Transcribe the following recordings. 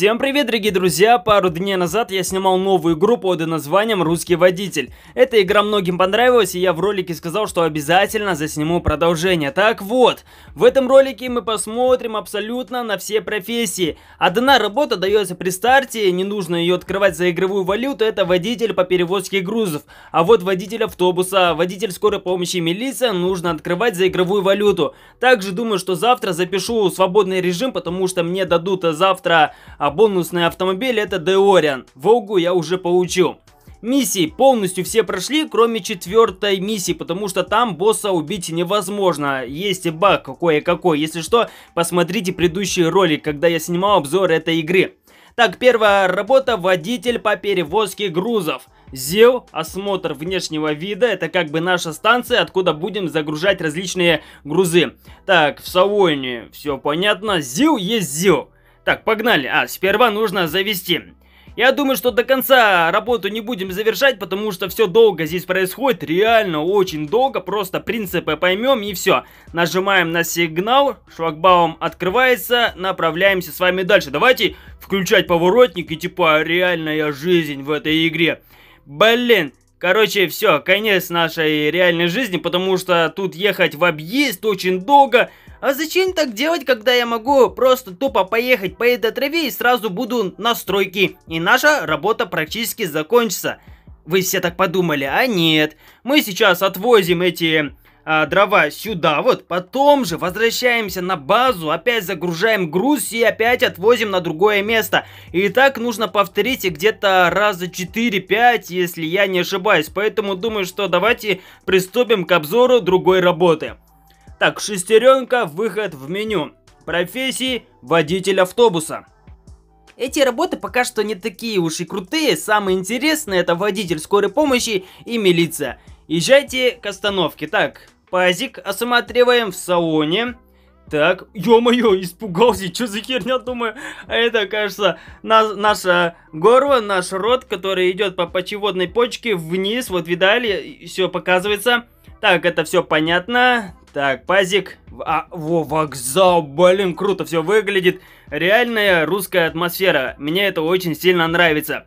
Всем привет, дорогие друзья! Пару дней назад я снимал новую игру под названием «Русский водитель». Эта игра многим понравилась, и я в ролике сказал, что обязательно засниму продолжение. Так вот, в этом ролике мы посмотрим абсолютно на все профессии. Одна работа дается при старте, не нужно ее открывать за игровую валюту, это водитель по перевозке грузов. А вот водитель автобуса, водитель скорой помощи милиция нужно открывать за игровую валюту. Также думаю, что завтра запишу свободный режим, потому что мне дадут э, завтра а, а бонусный автомобиль это Деориан. Волгу я уже получил. Миссии полностью все прошли, кроме четвертой миссии, потому что там босса убить невозможно. Есть и баг кое-какой. Если что, посмотрите предыдущий ролик, когда я снимал обзор этой игры. Так, первая работа – водитель по перевозке грузов. ЗИЛ, осмотр внешнего вида, это как бы наша станция, откуда будем загружать различные грузы. Так, в салоне все понятно. ЗИЛ есть ЗИЛ. Так, погнали. А, сперва нужно завести. Я думаю, что до конца работу не будем завершать, потому что все долго здесь происходит, реально очень долго, просто принципы поймем и все. Нажимаем на сигнал, швагбаум открывается, направляемся с вами дальше. Давайте включать поворотник и типа реальная жизнь в этой игре. Блин, Короче, все, конец нашей реальной жизни, потому что тут ехать в объезд очень долго. А зачем так делать, когда я могу просто тупо поехать по этой траве и сразу буду на стройке, и наша работа практически закончится. Вы все так подумали, а нет. Мы сейчас отвозим эти а, дрова сюда, вот, потом же возвращаемся на базу, опять загружаем груз и опять отвозим на другое место. И так нужно повторить где-то раза 4-5, если я не ошибаюсь, поэтому думаю, что давайте приступим к обзору другой работы. Так, шестеренка, выход в меню. Профессии водитель автобуса. Эти работы пока что не такие уж и крутые, самое интересное это водитель скорой помощи и милиция. Езжайте к остановке. Так, пазик осматриваем в салоне. Так, ё-моё, испугался, что за херня, думаю. А это, кажется, на наше горло, наш рот, который идет по почеводной почке вниз. Вот видали, все показывается. Так, это все понятно. Так, пазик. А, во, вокзал, блин, круто все выглядит. Реальная русская атмосфера. Мне это очень сильно нравится.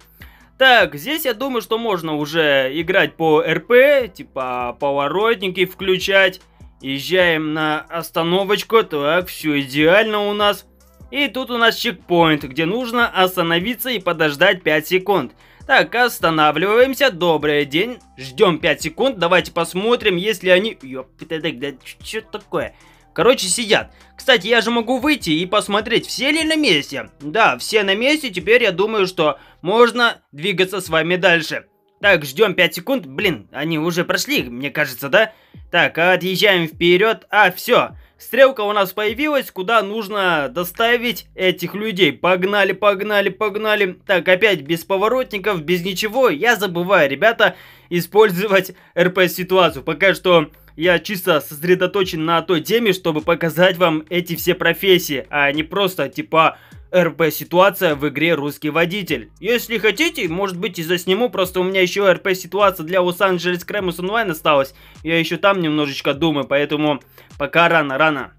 Так, здесь я думаю, что можно уже играть по РП, типа поворотники включать. Езжаем на остановочку, так, все идеально у нас. И тут у нас чекпоинт, где нужно остановиться и подождать 5 секунд. Так, останавливаемся, добрый день, ждем 5 секунд, давайте посмотрим, если они... Ёпта, что такое? Короче, сидят. Кстати, я же могу выйти и посмотреть, все ли на месте. Да, все на месте, теперь я думаю, что можно двигаться с вами дальше. Так, ждем 5 секунд. Блин, они уже прошли, мне кажется, да? Так, отъезжаем вперед. А, все. Стрелка у нас появилась, куда нужно доставить этих людей. Погнали, погнали, погнали. Так, опять без поворотников, без ничего. Я забываю, ребята, использовать РП-ситуацию. Пока что я чисто сосредоточен на той теме, чтобы показать вам эти все профессии, а не просто типа РП-ситуация в игре «Русский водитель». Если хотите, может быть и засниму, просто у меня еще РП-ситуация для Лос-Анджелес Кремус Онлайн осталась. Я еще там немножечко думаю, поэтому пока рано-рано.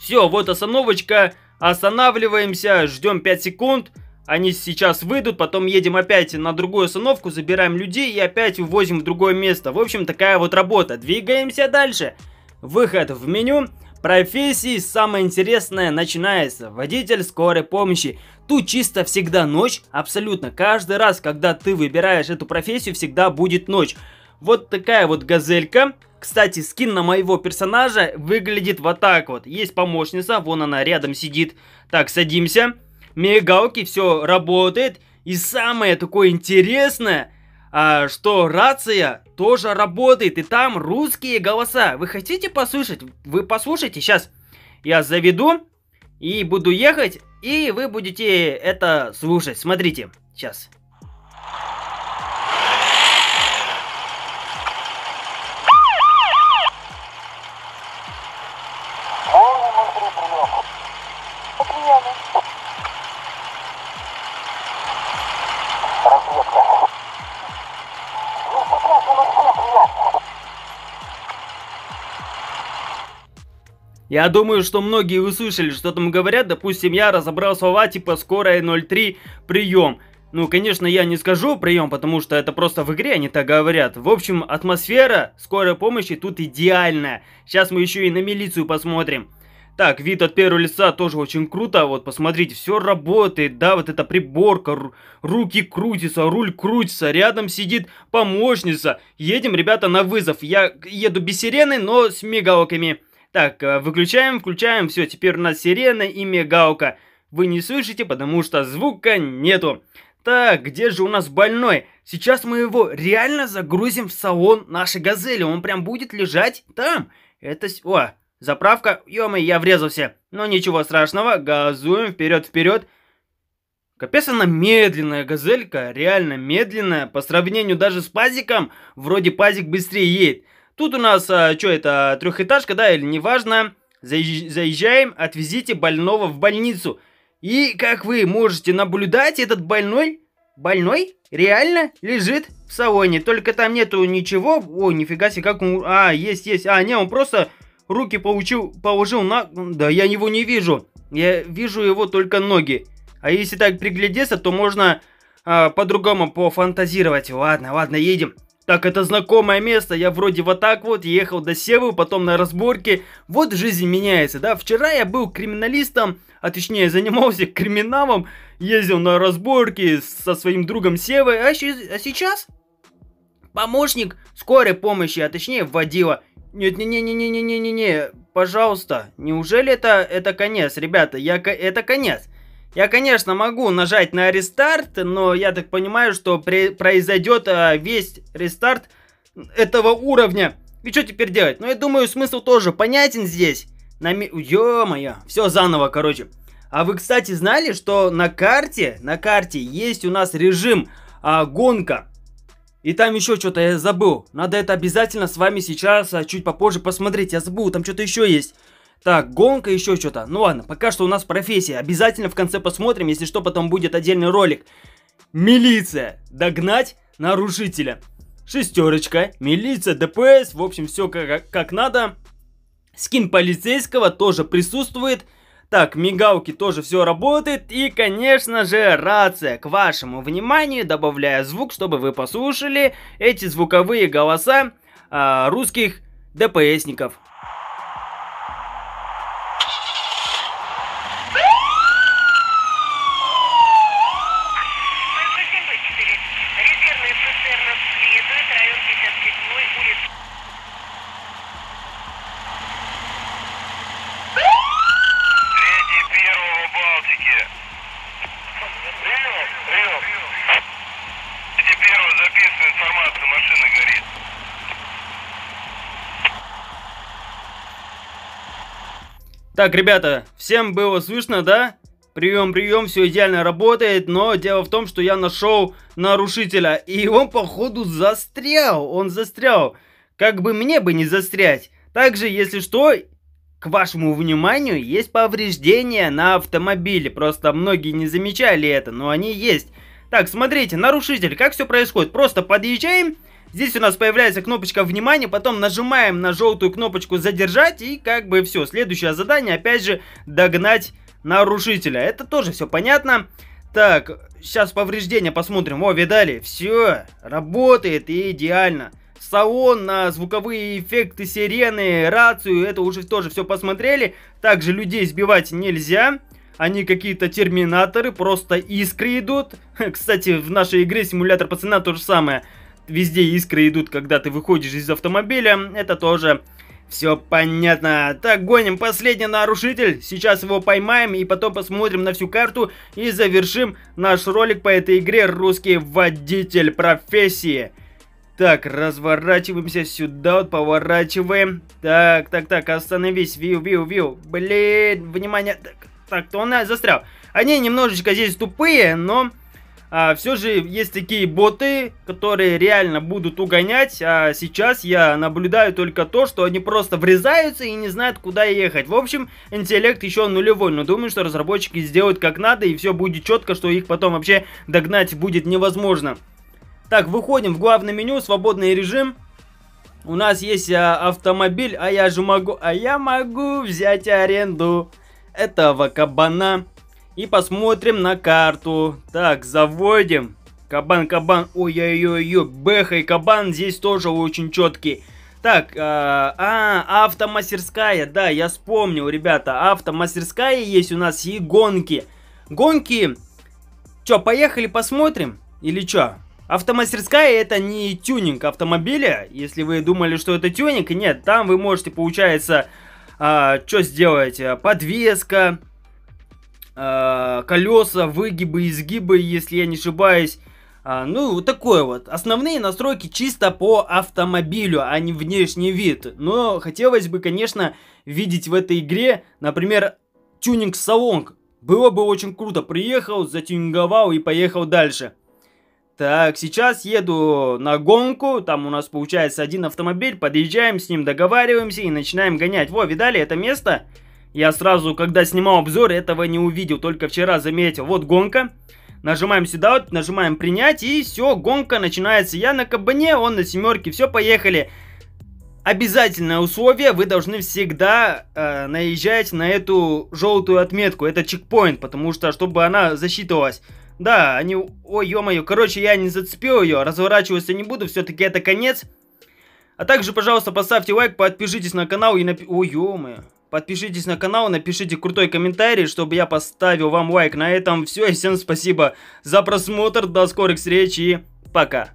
Все, вот остановочка. Останавливаемся, ждем 5 секунд. Они сейчас выйдут, потом едем опять на другую остановку, забираем людей и опять увозим в другое место. В общем, такая вот работа. Двигаемся дальше. Выход в меню. Профессии самое интересное начинается. Водитель скорой помощи. Тут чисто всегда ночь, абсолютно. Каждый раз, когда ты выбираешь эту профессию, всегда будет ночь. Вот такая вот газелька. Кстати, скин на моего персонажа выглядит вот так вот. Есть помощница, вон она рядом сидит. Так, садимся мигалки, все работает. И самое такое интересное, а, что рация тоже работает, и там русские голоса. Вы хотите послушать? Вы послушайте, сейчас я заведу и буду ехать, и вы будете это слушать. Смотрите, Сейчас. Я думаю, что многие услышали, что там говорят, допустим, я разобрал слова типа «скорая 03 прием». Ну, конечно, я не скажу прием, потому что это просто в игре они так говорят. В общем, атмосфера скорой помощи тут идеальная. Сейчас мы еще и на милицию посмотрим. Так, вид от первого лица тоже очень круто. Вот, посмотрите, все работает, да, вот эта приборка, руки крутятся, руль крутится, рядом сидит помощница. Едем, ребята, на вызов. Я еду без сирены, но с мигалками. Так, э, выключаем, включаем, все, теперь у нас сирена и мигалка. Вы не слышите, потому что звука нету. Так, где же у нас больной? Сейчас мы его реально загрузим в салон нашей газели. Он прям будет лежать там. Это... О, заправка. ё я врезался. Но ничего страшного. Газуем вперед, вперед. Капец, она медленная газелька. Реально медленная. По сравнению даже с пазиком. Вроде пазик быстрее едет. Тут у нас, а, что это, трехэтажка, да, или неважно. Заезжаем, отвезите больного в больницу. И, как вы можете наблюдать, этот больной, больной реально лежит в салоне. Только там нету ничего. О, нифига себе, как он... А, есть, есть. А, не, он просто руки получил, положил на... Да, я его не вижу. Я вижу его только ноги. А если так приглядеться, то можно а, по-другому пофантазировать. Ладно, ладно, едем. Так, это знакомое место, я вроде вот так вот ехал до Севы, потом на разборке. Вот жизнь меняется, да. Вчера я был криминалистом, а точнее занимался криминалом, ездил на разборки со своим другом Севой, а, а сейчас помощник скорой помощи, а точнее водила. Нет, не, не, не, не, не, не, не, не, пожалуйста, неужели это это конец, ребята? Я это конец. Я, конечно, могу нажать на рестарт, но я так понимаю, что произойдет а, весь рестарт этого уровня. И что теперь делать? Ну, я думаю, смысл тоже понятен здесь. На ми... Ё-моё, все заново, короче. А вы, кстати, знали, что на карте, на карте есть у нас режим а, гонка. И там еще что-то я забыл. Надо это обязательно с вами сейчас а, чуть попозже посмотреть. Я забыл, там что-то еще есть. Так, гонка, еще что-то. Ну ладно, пока что у нас профессия. Обязательно в конце посмотрим, если что, потом будет отдельный ролик. Милиция. Догнать нарушителя. Шестерочка. Милиция, ДПС. В общем, все как, как надо. Скин полицейского тоже присутствует. Так, мигалки тоже все работает. И, конечно же, рация. К вашему вниманию добавляя звук, чтобы вы послушали эти звуковые голоса э, русских ДПСников. Так, ребята, всем было слышно, да? Прием, прием, все идеально работает, но дело в том, что я нашел нарушителя, и он походу застрял, он застрял. Как бы мне бы не застрять. Также, если что, к вашему вниманию, есть повреждения на автомобиле. Просто многие не замечали это, но они есть. Так, смотрите, нарушитель, как все происходит. Просто подъезжаем, Здесь у нас появляется кнопочка внимания, потом нажимаем на желтую кнопочку задержать и как бы все. Следующее задание опять же догнать нарушителя. Это тоже все понятно. Так, сейчас повреждения посмотрим. О, видали? Все, работает идеально. Салон на звуковые эффекты, сирены, рацию, это уже тоже все посмотрели. Также людей сбивать нельзя. Они какие-то терминаторы, просто искры идут. Кстати, в нашей игре симулятор пацана то же самое везде искры идут, когда ты выходишь из автомобиля, это тоже все понятно. Так, гоним последний нарушитель. Сейчас его поймаем и потом посмотрим на всю карту и завершим наш ролик по этой игре «Русский водитель профессии». Так, разворачиваемся сюда, вот, поворачиваем. Так, так, так, остановись, вью, вью, вью. Блин, внимание. Так, так, то он застрял. Они немножечко здесь тупые, но а, все же есть такие боты, которые реально будут угонять, а сейчас я наблюдаю только то, что они просто врезаются и не знают, куда ехать. В общем, интеллект еще нулевой, но думаю, что разработчики сделают как надо, и все будет четко, что их потом вообще догнать будет невозможно. Так, выходим в главное меню, свободный режим. У нас есть а, автомобиль, а я же могу, а я могу взять аренду этого кабана и посмотрим на карту. Так, заводим. Кабан, кабан, ой-ой-ой, бэха и кабан здесь тоже очень четкий. Так, а, а, автомастерская, да, я вспомнил, ребята, автомастерская есть у нас и гонки. Гонки, Че, поехали посмотрим или чё? Автомастерская это не тюнинг автомобиля, если вы думали, что это тюнинг, нет, там вы можете, получается, а, что сделать, подвеска, э, колеса, выгибы, изгибы, если я не ошибаюсь. А, ну, такое вот. Основные настройки чисто по автомобилю, а не внешний вид. Но хотелось бы, конечно, видеть в этой игре, например, тюнинг-салон. Было бы очень круто. Приехал, затюнинговал и поехал дальше. Так, сейчас еду на гонку, там у нас получается один автомобиль, подъезжаем с ним, договариваемся и начинаем гонять. Во, видали это место? Я сразу, когда снимал обзор, этого не увидел, только вчера заметил. Вот гонка. Нажимаем сюда, вот, нажимаем принять, и все, гонка начинается. Я на кабане, он на семерке, все, поехали. Обязательное условие, вы должны всегда э, наезжать на эту желтую отметку, это чекпоинт, потому что, чтобы она засчитывалась. Да, они... Ой, ё-моё, короче, я не зацепил ее, разворачиваться не буду, все таки это конец. А также, пожалуйста, поставьте лайк, подпишитесь на канал и напи... Ой, ё-моё. Подпишитесь на канал, напишите крутой комментарий, чтобы я поставил вам лайк. На этом все. И всем спасибо за просмотр. До скорых встреч и пока.